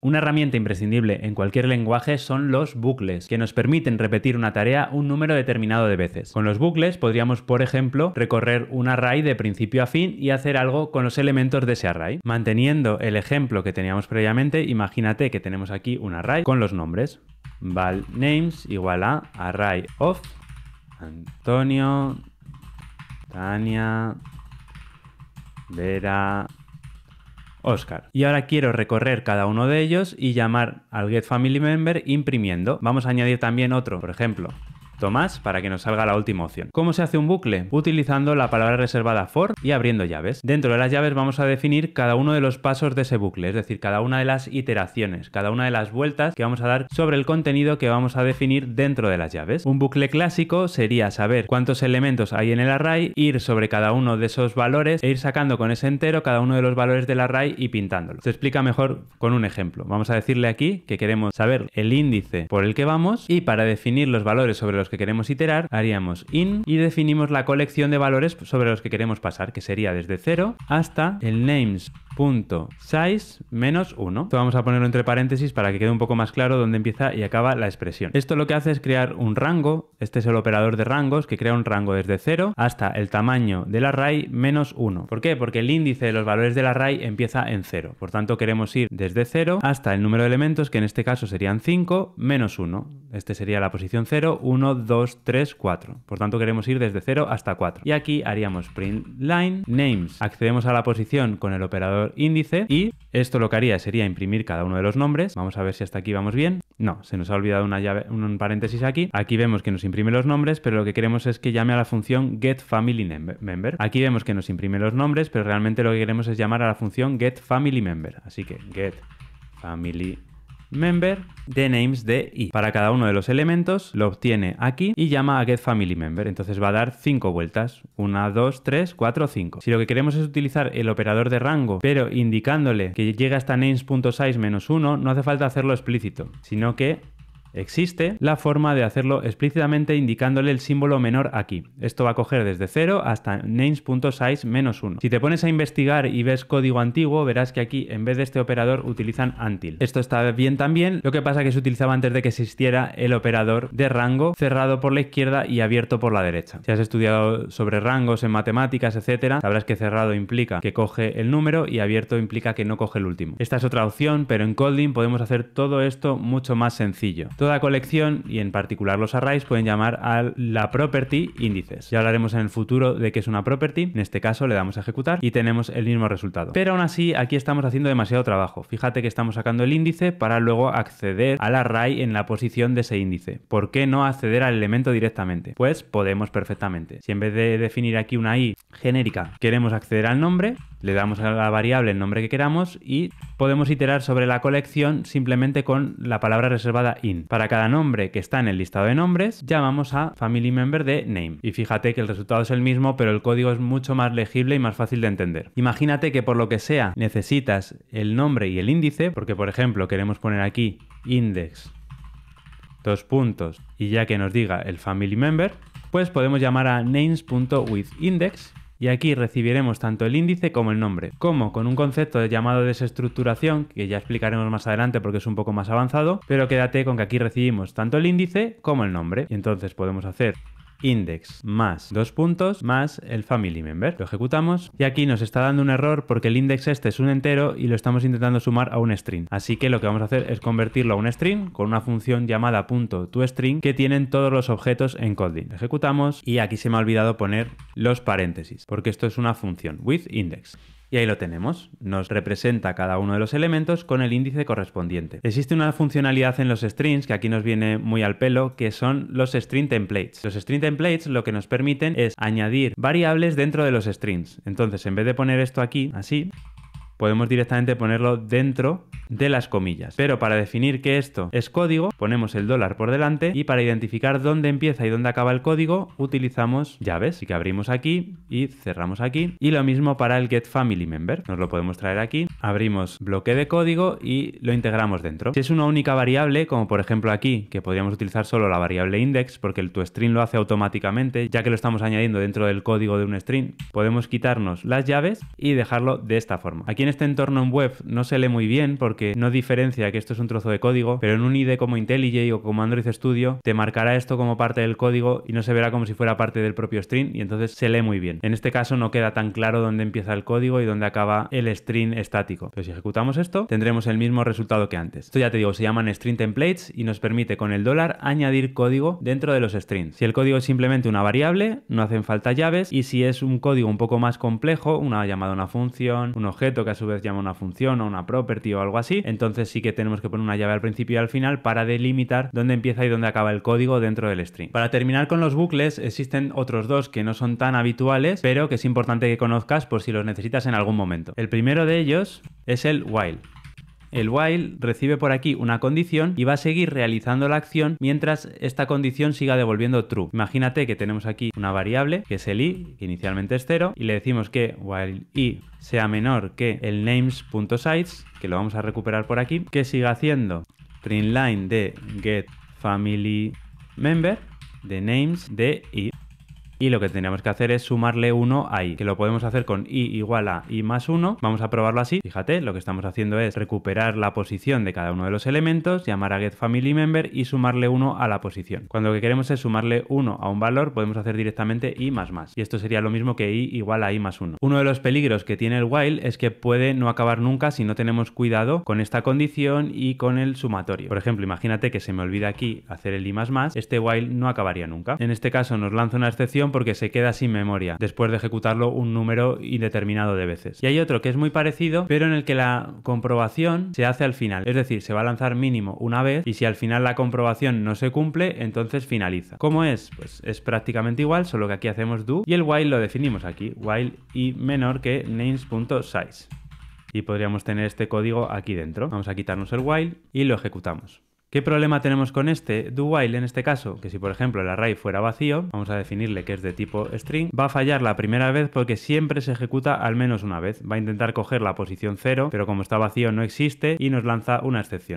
Una herramienta imprescindible en cualquier lenguaje son los bucles, que nos permiten repetir una tarea un número determinado de veces. Con los bucles podríamos, por ejemplo, recorrer un array de principio a fin y hacer algo con los elementos de ese array. Manteniendo el ejemplo que teníamos previamente, imagínate que tenemos aquí un array con los nombres. val names igual a array of Antonio, Tania, Vera, Oscar. Y ahora quiero recorrer cada uno de ellos y llamar al GetFamilyMember imprimiendo. Vamos a añadir también otro, por ejemplo, Tomás para que nos salga la última opción. ¿Cómo se hace un bucle? Utilizando la palabra reservada for y abriendo llaves. Dentro de las llaves vamos a definir cada uno de los pasos de ese bucle, es decir, cada una de las iteraciones, cada una de las vueltas que vamos a dar sobre el contenido que vamos a definir dentro de las llaves. Un bucle clásico sería saber cuántos elementos hay en el array, ir sobre cada uno de esos valores e ir sacando con ese entero cada uno de los valores del array y pintándolo. Se explica mejor con un ejemplo. Vamos a decirle aquí que queremos saber el índice por el que vamos y para definir los valores sobre los que queremos iterar, haríamos in y definimos la colección de valores sobre los que queremos pasar, que sería desde 0 hasta el names punto 6 menos 1. Esto vamos a ponerlo entre paréntesis para que quede un poco más claro dónde empieza y acaba la expresión. Esto lo que hace es crear un rango, este es el operador de rangos, que crea un rango desde 0 hasta el tamaño del array menos 1. ¿Por qué? Porque el índice de los valores del array empieza en 0. Por tanto, queremos ir desde 0 hasta el número de elementos, que en este caso serían 5 menos 1. Este sería la posición 0, 1, 2, 3, 4. Por tanto, queremos ir desde 0 hasta 4. Y aquí haríamos print line names. Accedemos a la posición con el operador índice y esto lo que haría sería imprimir cada uno de los nombres. Vamos a ver si hasta aquí vamos bien. No, se nos ha olvidado una llave, un paréntesis aquí. Aquí vemos que nos imprime los nombres, pero lo que queremos es que llame a la función getFamilyMember. Aquí vemos que nos imprime los nombres, pero realmente lo que queremos es llamar a la función getFamilyMember. Así que getFamilyMember member de names de i. Para cada uno de los elementos lo obtiene aquí y llama a getFamilyMember. Entonces va a dar 5 vueltas. 1, 2, 3, 4, 5. Si lo que queremos es utilizar el operador de rango, pero indicándole que llega hasta names.size 1, no hace falta hacerlo explícito, sino que Existe la forma de hacerlo explícitamente indicándole el símbolo menor aquí. Esto va a coger desde 0 hasta names.size-1. Si te pones a investigar y ves código antiguo, verás que aquí en vez de este operador utilizan until. Esto está bien también, lo que pasa que se utilizaba antes de que existiera el operador de rango cerrado por la izquierda y abierto por la derecha. Si has estudiado sobre rangos en matemáticas, etcétera, sabrás que cerrado implica que coge el número y abierto implica que no coge el último. Esta es otra opción, pero en coding podemos hacer todo esto mucho más sencillo. Toda colección y en particular los arrays pueden llamar a la property índices. Ya hablaremos en el futuro de qué es una property. En este caso le damos a ejecutar y tenemos el mismo resultado. Pero aún así aquí estamos haciendo demasiado trabajo. Fíjate que estamos sacando el índice para luego acceder al array en la posición de ese índice. ¿Por qué no acceder al elemento directamente? Pues podemos perfectamente. Si en vez de definir aquí una i genérica queremos acceder al nombre, le damos a la variable el nombre que queramos y podemos iterar sobre la colección simplemente con la palabra reservada in. Para cada nombre que está en el listado de nombres, llamamos a family member de name. Y fíjate que el resultado es el mismo, pero el código es mucho más legible y más fácil de entender. Imagínate que por lo que sea necesitas el nombre y el índice, porque por ejemplo queremos poner aquí index dos puntos y ya que nos diga el family member, pues podemos llamar a names.withIndex y aquí recibiremos tanto el índice como el nombre, como con un concepto llamado desestructuración, que ya explicaremos más adelante porque es un poco más avanzado, pero quédate con que aquí recibimos tanto el índice como el nombre. Y entonces podemos hacer index más dos puntos más el family member. Lo ejecutamos y aquí nos está dando un error porque el index este es un entero y lo estamos intentando sumar a un string. Así que lo que vamos a hacer es convertirlo a un string con una función llamada punto .toString que tienen todos los objetos en coding. ejecutamos y aquí se me ha olvidado poner los paréntesis porque esto es una función with index. Y ahí lo tenemos, nos representa cada uno de los elementos con el índice correspondiente. Existe una funcionalidad en los strings que aquí nos viene muy al pelo, que son los string templates. Los string templates lo que nos permiten es añadir variables dentro de los strings. Entonces, en vez de poner esto aquí, así, podemos directamente ponerlo dentro de las comillas. Pero para definir que esto es código, ponemos el dólar por delante y para identificar dónde empieza y dónde acaba el código, utilizamos llaves. Así que abrimos aquí y cerramos aquí. Y lo mismo para el get family member. Nos lo podemos traer aquí. Abrimos bloque de código y lo integramos dentro. Si es una única variable, como por ejemplo aquí, que podríamos utilizar solo la variable index porque el tu string lo hace automáticamente, ya que lo estamos añadiendo dentro del código de un string, podemos quitarnos las llaves y dejarlo de esta forma. Aquí este entorno en web no se lee muy bien porque no diferencia que esto es un trozo de código, pero en un IDE como IntelliJ o como Android Studio te marcará esto como parte del código y no se verá como si fuera parte del propio string y entonces se lee muy bien. En este caso no queda tan claro dónde empieza el código y dónde acaba el string estático. Pero si ejecutamos esto, tendremos el mismo resultado que antes. Esto ya te digo, se llaman string templates y nos permite con el dólar añadir código dentro de los strings. Si el código es simplemente una variable, no hacen falta llaves y si es un código un poco más complejo, una llamada a una función, un objeto que su vez llama una función o una property o algo así. Entonces sí que tenemos que poner una llave al principio y al final para delimitar dónde empieza y dónde acaba el código dentro del string. Para terminar con los bucles, existen otros dos que no son tan habituales, pero que es importante que conozcas por si los necesitas en algún momento. El primero de ellos es el while. El while recibe por aquí una condición y va a seguir realizando la acción mientras esta condición siga devolviendo true. Imagínate que tenemos aquí una variable que es el i, que inicialmente es 0, y le decimos que while i sea menor que el names.size, que lo vamos a recuperar por aquí, que siga haciendo printline de getFamilyMember de names de i y lo que tendríamos que hacer es sumarle 1 ahí. que lo podemos hacer con i igual a i más 1. Vamos a probarlo así. Fíjate, lo que estamos haciendo es recuperar la posición de cada uno de los elementos, llamar a getFamilyMember y sumarle 1 a la posición. Cuando lo que queremos es sumarle 1 a un valor, podemos hacer directamente i más más. Y esto sería lo mismo que i igual a i más 1. Uno de los peligros que tiene el while es que puede no acabar nunca si no tenemos cuidado con esta condición y con el sumatorio. Por ejemplo, imagínate que se me olvida aquí hacer el i más más, este while no acabaría nunca. En este caso nos lanza una excepción porque se queda sin memoria después de ejecutarlo un número indeterminado de veces. Y hay otro que es muy parecido, pero en el que la comprobación se hace al final. Es decir, se va a lanzar mínimo una vez y si al final la comprobación no se cumple, entonces finaliza. ¿Cómo es? Pues es prácticamente igual, solo que aquí hacemos do y el while lo definimos aquí, while y menor que names.size. Y podríamos tener este código aquí dentro. Vamos a quitarnos el while y lo ejecutamos. ¿Qué problema tenemos con este? Do while en este caso, que si por ejemplo el array fuera vacío, vamos a definirle que es de tipo string, va a fallar la primera vez porque siempre se ejecuta al menos una vez. Va a intentar coger la posición 0, pero como está vacío no existe y nos lanza una excepción.